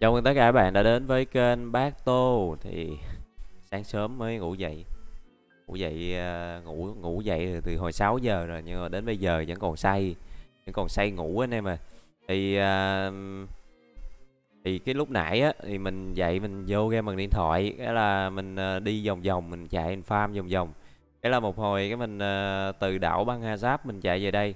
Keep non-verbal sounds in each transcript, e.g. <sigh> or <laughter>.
Chào mừng tất cả các bạn đã đến với kênh Bác Tô Thì sáng sớm mới ngủ dậy Ngủ dậy à, ngủ ngủ dậy từ hồi 6 giờ rồi Nhưng mà đến bây giờ vẫn còn say Vẫn còn say ngủ anh em à Thì thì cái lúc nãy á Thì mình dậy mình vô game bằng điện thoại Cái là mình à, đi vòng vòng Mình chạy mình farm vòng vòng Cái là một hồi cái mình à, từ đảo băng Hazard Mình chạy về đây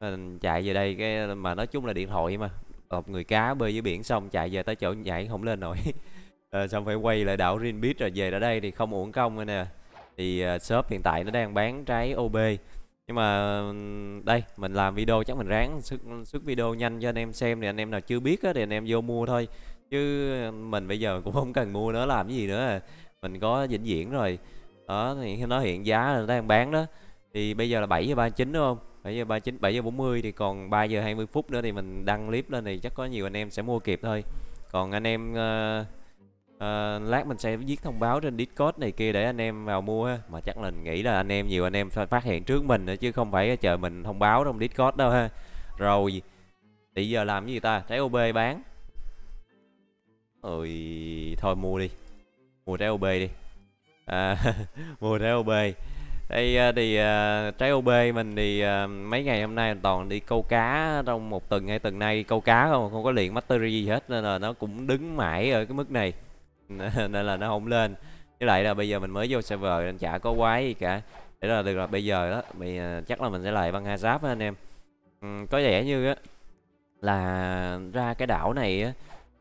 mình chạy về đây cái mà nói chung là điện thoại mà ọp người cá bơi dưới biển xong chạy về tới chỗ nhảy không lên nổi à, <laughs> xong phải quay lại đảo Rinbit rồi về ra đây thì không uổng công nữa nè thì uh, shop hiện tại nó đang bán trái OB nhưng mà đây mình làm video chắc mình ráng sức sức video nhanh cho anh em xem thì anh em nào chưa biết á, thì anh em vô mua thôi chứ mình bây giờ cũng không cần mua nữa làm cái gì nữa à. mình có vĩnh viễn rồi đó thì nó hiện giá là nó đang bán đó thì bây giờ là 7 ba chín đúng không 7 giờ 39 7 giờ 40 thì còn 3 giờ 20 phút nữa thì mình đăng clip lên thì chắc có nhiều anh em sẽ mua kịp thôi còn anh em uh, uh, lát mình sẽ viết thông báo trên Discord này kia để anh em vào mua ha. mà chắc là mình nghĩ là anh em nhiều anh em phát hiện trước mình nữa chứ không phải chờ mình thông báo trong Discord đâu ha rồi thì giờ làm gì ta trái OB bán ôi thôi mua đi mua trái OB đi à, <laughs> mua trái OB đây ờ, thì uh, trái OB mình thì uh, mấy ngày hôm nay toàn đi câu cá trong một tuần hay tuần nay câu cá không không có luyện mastery gì hết nên là nó cũng đứng mãi ở cái mức này <laughs> nên là nó không lên với lại là bây giờ mình mới vô server nên chả có quái gì cả để là được là bây giờ đó mình uh, chắc là mình sẽ lại băng Giáp anh em uhm, có vẻ như á là ra cái đảo này á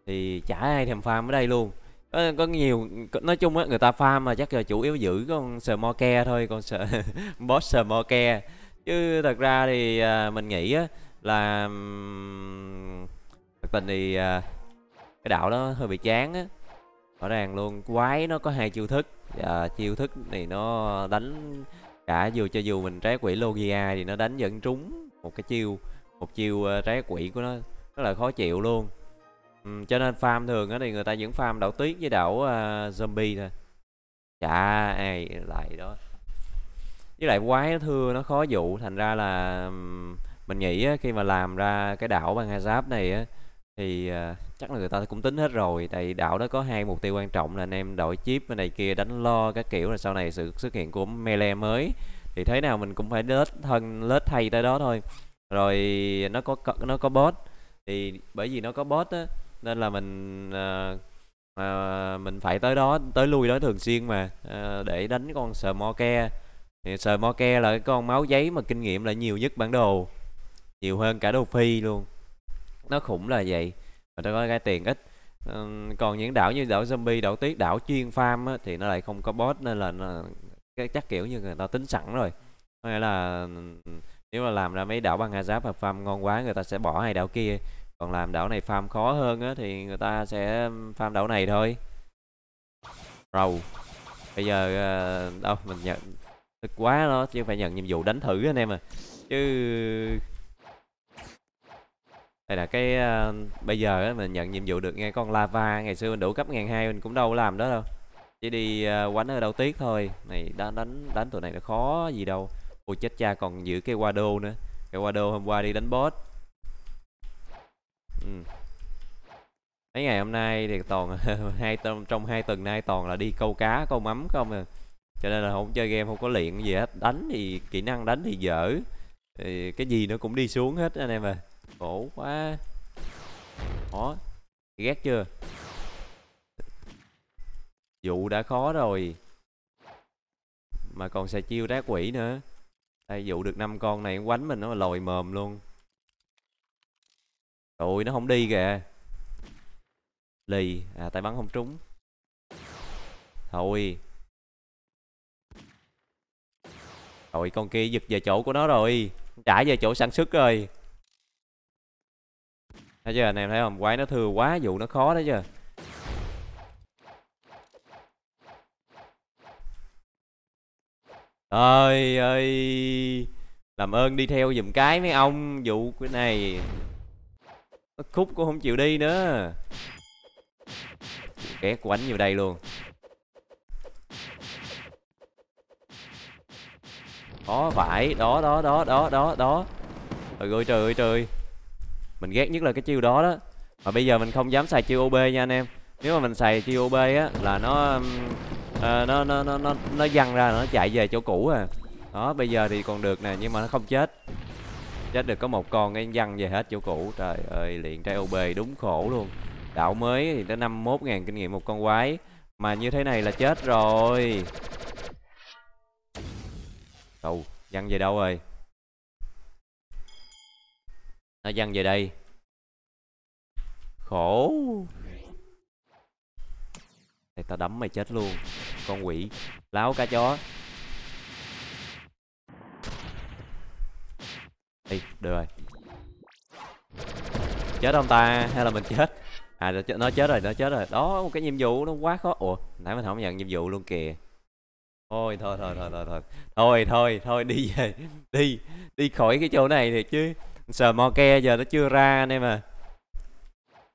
thì chả ai thèm farm ở đây luôn có, có nhiều nói chung á người ta farm mà chắc là chủ yếu giữ con Smokee thôi con sợ <laughs> boss Smokee chứ thật ra thì à, mình nghĩ á là um, thật tình thì à, cái đạo đó hơi bị chán á rõ ràng luôn quái nó có hai chiêu thức à, chiêu thức này nó đánh cả dù cho dù mình trái quỷ logia thì nó đánh vẫn trúng một cái chiêu một chiêu à, trái quỷ của nó rất là khó chịu luôn Ừ, cho nên farm thường á thì người ta vẫn farm đảo tuyết với đảo uh, zombie thôi chả ai lại đó với lại quái nó thưa nó khó dụ thành ra là mình nghĩ khi mà làm ra cái đảo băng hai giáp này thì ờ, chắc là người ta cũng tính hết rồi tại đảo đó có hai mục tiêu quan trọng là anh em đổi chip bên này kia đánh lo các kiểu là sau này sự xuất hiện của mele mới thì thế nào mình cũng phải lết thân lết thay tới đó thôi rồi nó có nó có boss thì bởi vì nó có boss á nên là mình à, mình phải tới đó tới lui đó thường xuyên mà à, để đánh con sờ mo ke thì sờ mo ke là cái con máu giấy mà kinh nghiệm là nhiều nhất bản đồ nhiều hơn cả đồ phi luôn nó khủng là vậy mà tôi có cái tiền ít à, còn những đảo như đảo zombie đảo tuyết đảo chuyên farm á, thì nó lại không có boss nên là nó, cái chắc kiểu như người ta tính sẵn rồi hay là ừ, ừ, ừ, nếu mà làm ra mấy đảo băng hazard và farm ngon quá người ta sẽ bỏ hai đảo kia còn làm đảo này farm khó hơn á thì người ta sẽ farm đảo này thôi rầu bây giờ ờ, đâu mình nhận thực quá nó chứ phải nhận nhiệm vụ đánh thử anh em à chứ đây là cái uh, bây giờ á, mình nhận nhiệm vụ được ngay con lava ngày xưa mình đủ cấp ngàn hai mình cũng đâu làm đó đâu chỉ đi uh, quánh ở đâu tiếc thôi này đánh đánh đánh tụi này là khó gì đâu ôi chết cha còn giữ cái wado nữa cái wado hôm qua đi đánh boss ừ. mấy ngày hôm nay thì toàn <laughs> hai trong, trong hai tuần nay toàn là đi câu cá câu mắm không à cho nên là không chơi game không có luyện gì hết đánh thì kỹ năng đánh thì dở thì cái gì nó cũng đi xuống hết anh em à khổ quá khó ghét chưa vụ đã khó rồi mà còn xài chiêu đá quỷ nữa đây dụ được năm con này quánh mình nó lồi mồm luôn Ôi nó không đi kìa Lì À tay bắn không trúng Thôi Rồi con kia giật về chỗ của nó rồi Trả về chỗ sản xuất rồi Thấy chưa anh em thấy không Quái nó thừa quá vụ nó khó đấy chưa Ơi ơi Làm ơn đi theo dùm cái mấy ông Vụ cái này Khúc cũng không chịu đi nữa ghét của đánh vô đây luôn Đó phải Đó đó đó đó đó đó Trời ơi trời ơi trời Mình ghét nhất là cái chiêu đó đó Mà bây giờ mình không dám xài chiêu OB nha anh em Nếu mà mình xài chiêu OB á Là nó à, nó, nó, nó, nó, nó dăng ra nó chạy về chỗ cũ à Đó bây giờ thì còn được nè Nhưng mà nó không chết chết được có một con cái văng về hết chỗ cũ trời ơi liền trái OB đúng khổ luôn đảo mới thì tới mốt ngàn kinh nghiệm một con quái mà như thế này là chết rồi đâu văng về đâu rồi nó văng về đây khổ thì tao đấm mày chết luôn con quỷ láo cá chó Được rồi Chết ông ta hay là mình chết À nó chết rồi nó chết rồi Đó một cái nhiệm vụ nó quá khó Ủa nãy mình không nhận nhiệm vụ luôn kìa Thôi thôi thôi thôi thôi thôi Thôi thôi thôi đi về <laughs> Đi Đi khỏi cái chỗ này thì chứ Sờ mo ke giờ nó chưa ra anh em à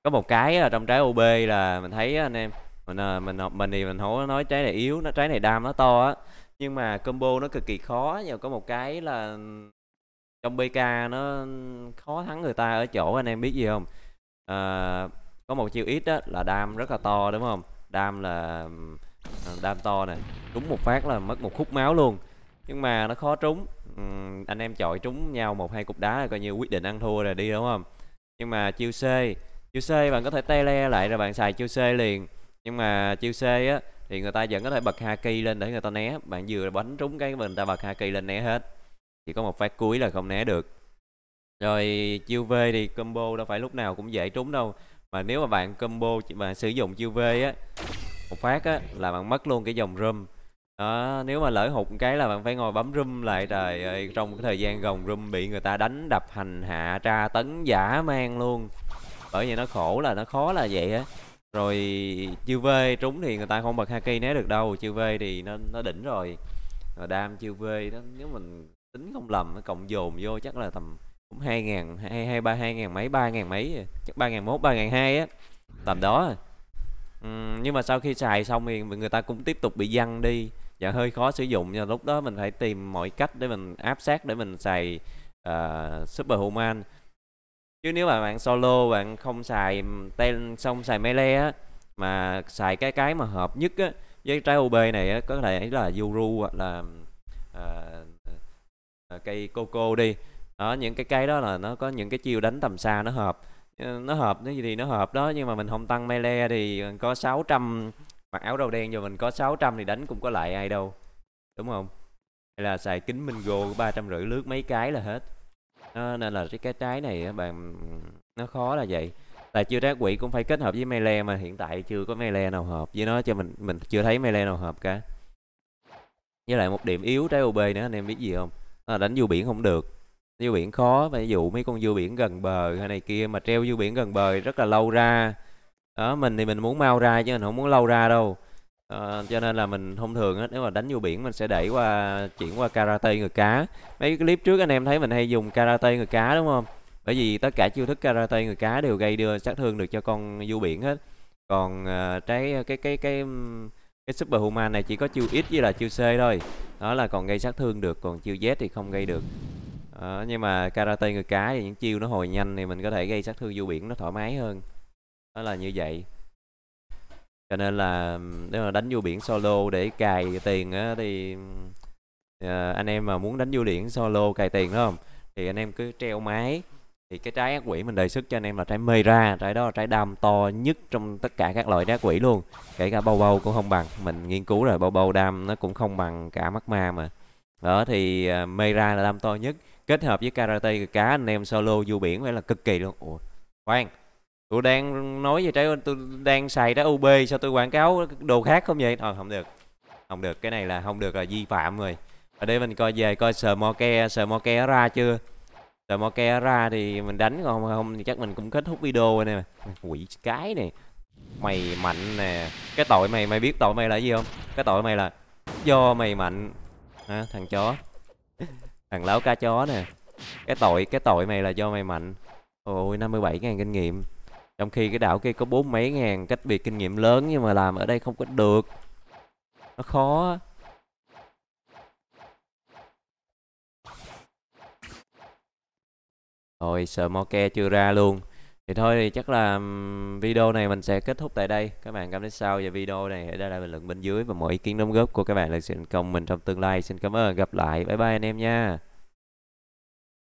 Có một cái ở trong trái OB là mình thấy anh em mình à, mình à, mình thì mình hổ nói trái này yếu nó trái này đam nó to á nhưng mà combo nó cực kỳ khó và có một cái là trong BK nó khó thắng người ta ở chỗ anh em biết gì không à, có một chiêu ít đó là đam rất là to đúng không đam là ờ, đam to nè trúng một phát là mất một khúc máu luôn nhưng mà nó khó trúng uhm, anh em chọi trúng nhau một hai cục đá là coi như quyết định ăn thua rồi đi đúng không nhưng mà chiêu C chiêu C bạn có thể tay le lại rồi bạn xài chiêu C liền nhưng mà chiêu C á thì người ta vẫn có thể bật haki lên để người ta né bạn vừa đánh trúng cái mình ta bật haki lên né hết chỉ có một phát cuối là không né được rồi chiêu V thì combo đâu phải lúc nào cũng dễ trúng đâu mà nếu mà bạn combo mà sử dụng chiêu V á một phát á là bạn mất luôn cái dòng room đó, nếu mà lỡ hụt cái là bạn phải ngồi bấm room lại trời ơi trong cái thời gian gồng room bị người ta đánh đập hành hạ tra tấn giả mang luôn bởi vậy nó khổ là nó khó là vậy á rồi chiêu V trúng thì người ta không bật haki né được đâu chiêu V thì nó nó đỉnh rồi rồi đam chiêu V đó nếu mình tính không lầm cộng dồn vô chắc là tầm cũng hai ngàn hai hai ba hai ngàn mấy ba ngàn mấy à, chắc ba ngàn một ba ngàn hai á tầm đó uhm, nhưng mà sau khi xài xong thì người ta cũng tiếp tục bị văng đi và hơi khó sử dụng nhưng lúc đó mình phải tìm mọi cách để mình áp sát để mình xài uh, ờ, superhuman chứ nếu mà bạn solo bạn không xài tên xong xài melee á mà xài cái cái mà hợp nhất á với trái OB này á, có thể là Yuru hoặc là À, cây coco đi đó những cái cây đó là nó có những cái chiêu đánh tầm xa nó hợp ờ, nó hợp nó gì thì nó hợp đó nhưng mà mình không tăng melee thì có 600 mặc áo đầu đen rồi mình có 600 thì đánh cũng có lại ai đâu đúng không hay là xài kính minh gô ba trăm rưỡi lướt mấy cái là hết à, nên là cái trái này bạn nó khó là vậy tại chưa trái quỷ cũng phải kết hợp với melee mà hiện tại chưa có melee nào hợp với nó cho mình mình chưa thấy melee nào hợp cả với lại một điểm yếu trái ob nữa anh em biết gì không à, đánh du biển không được du biển khó ví dụ mấy con du biển gần bờ hay này kia mà treo du biển gần bờ rất là lâu ra đó mình thì mình muốn mau ra chứ mình không muốn lâu ra đâu à, cho nên là mình thông thường á nếu mà đánh vô biển mình sẽ đẩy qua chuyển qua karate người cá mấy cái clip trước anh em thấy mình hay dùng karate người cá đúng không bởi vì tất cả chiêu thức karate người cá đều gây đưa sát thương được cho con du biển hết còn uh, trái cái cái cái cái cái superhuman này chỉ có chiêu ít với là chiêu c thôi đó là còn gây sát thương được còn chiêu Z thì không gây được à, nhưng mà karate người cá thì những chiêu nó hồi nhanh thì mình có thể gây sát thương du biển nó thoải mái hơn đó là như vậy cho nên là nếu mà đánh du biển solo để cài tiền á thì à, anh em mà muốn đánh du biển solo cài tiền đúng không thì anh em cứ treo máy thì cái trái ác quỷ mình đề xuất cho anh em là trái mê ra trái đó là trái đam to nhất trong tất cả các loại trái ác quỷ luôn kể cả bao bao cũng không bằng mình nghiên cứu rồi bao bao đam nó cũng không bằng cả mắt ma mà đó thì uh, mê ra là đam to nhất kết hợp với karate cá anh em solo du biển phải là cực kỳ luôn ủa khoan tôi đang nói về trái tôi đang xài trái ub sao tôi quảng cáo đồ khác không vậy thôi không được không được cái này là không được là vi phạm rồi ở đây mình coi về coi sờ mo ke sờ mo ke ra chưa đợi mo ra thì mình đánh còn không thì chắc mình cũng kết thúc video rồi nè quỷ cái này mày mạnh nè cái tội mày mày biết tội mày là gì không cái tội mày là do mày mạnh hả thằng chó thằng láo cá chó nè cái tội cái tội mày là do mày mạnh ôi 57 ngàn kinh nghiệm trong khi cái đảo kia có bốn mấy ngàn cách biệt kinh nghiệm lớn nhưng mà làm ở đây không có được nó khó Rồi Smoke chưa ra luôn Thì thôi thì chắc là video này mình sẽ kết thúc tại đây Các bạn cảm thấy sau về video này hãy để lại bình luận bên dưới Và mọi ý kiến đóng góp của các bạn là sự thành công mình trong tương lai Xin cảm ơn gặp lại bye bye anh em nha